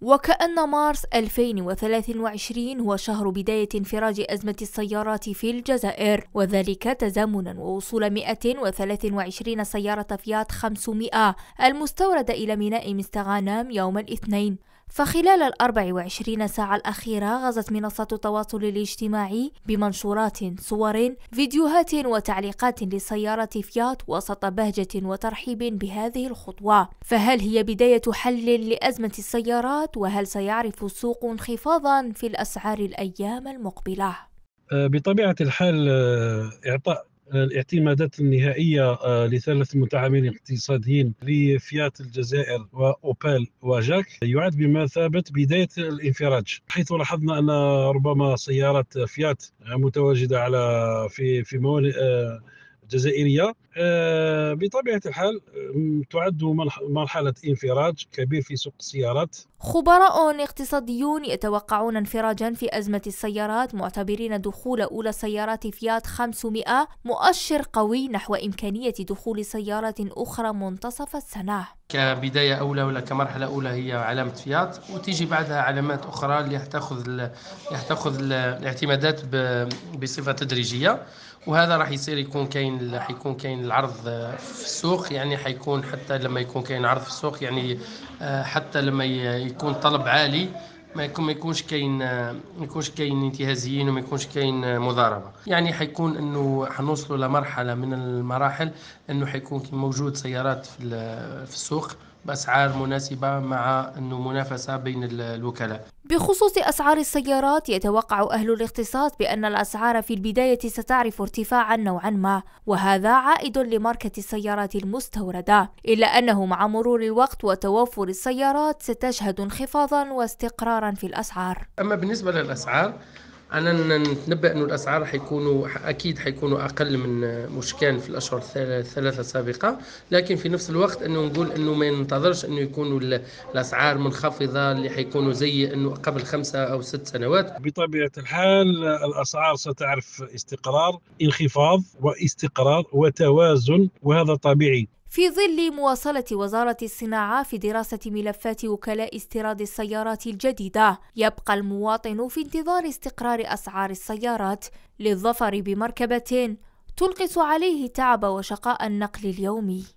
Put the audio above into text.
وكأن مارس 2023 هو شهر بداية انفراج أزمة السيارات في الجزائر وذلك تزامنا ووصول 123 سيارة فيات 500 المستوردة إلى ميناء مستغانام يوم الاثنين فخلال الأربع وعشرين ساعة الأخيرة غزت منصات التواصل الاجتماعي بمنشورات صور فيديوهات وتعليقات لسيارة فيات وسط بهجة وترحيب بهذه الخطوة فهل هي بداية حل لأزمة السيارات وهل سيعرف السوق انخفاضا في الأسعار الأيام المقبلة؟ آه، بطبيعة الحال آه، إعطاء الاعتمادات النهائية آه، لثلاث متعاملين اقتصاديين لفيات الجزائر وأوبال وجاك يعد بمثابة بداية الانفراج حيث لاحظنا أن ربما سيارات فيات متواجدة على في في موانئ آه، الجزائريه آه، بطبيعه الحال آه، تعد مرحله انفراج كبير في سوق السيارات خبراء اقتصاديون يتوقعون انفراجا في ازمه السيارات معتبرين دخول اولى سيارات فيات 500 مؤشر قوي نحو امكانيه دخول سيارات اخرى منتصف السنه كبداية أولى ولا كمرحلة أولى هي علامة فيات وتيجي بعدها علامات أخرى اللي تاخذ اللي تاخذ الاعتمادات بصفة تدريجية وهذا راح يصير يكون كاين راح يكون كاين العرض في السوق يعني حيكون حتى لما يكون كاين عرض في السوق يعني آه، حتى لما يكون طلب عالي ما يكون ما يكونش كاين ما يكونش كاين انتهازيين وما يكونش كاين مضاربه يعني حيكون انه حنوصلوا لمرحله من المراحل انه حيكون موجود سيارات في, في السوق بأسعار مناسبة مع أنه منافسة بين الوكلاء بخصوص أسعار السيارات يتوقع أهل الاختصاص بأن الأسعار في البداية ستعرف ارتفاعا نوعا ما وهذا عائد لماركة السيارات المستوردة إلا أنه مع مرور الوقت وتوفر السيارات ستشهد انخفاضا واستقرارا في الأسعار أما بالنسبة للأسعار انا نتنبا انه الاسعار حيكونوا اكيد حيكونوا اقل من آه، مش كان في الاشهر الثلاثه السابقه لكن في نفس الوقت انه نقول انه ما ننتظرش انه يكونوا الاسعار منخفضه اللي حيكونوا زي انه قبل خمسه او ست سنوات بطبيعه الحال الاسعار ستعرف استقرار انخفاض واستقرار وتوازن وهذا طبيعي في ظل مواصلة وزارة الصناعة في دراسة ملفات وكلاء استيراد السيارات الجديدة، يبقى المواطن في انتظار استقرار أسعار السيارات للظفر بمركبة تنقص عليه تعب وشقاء النقل اليومي.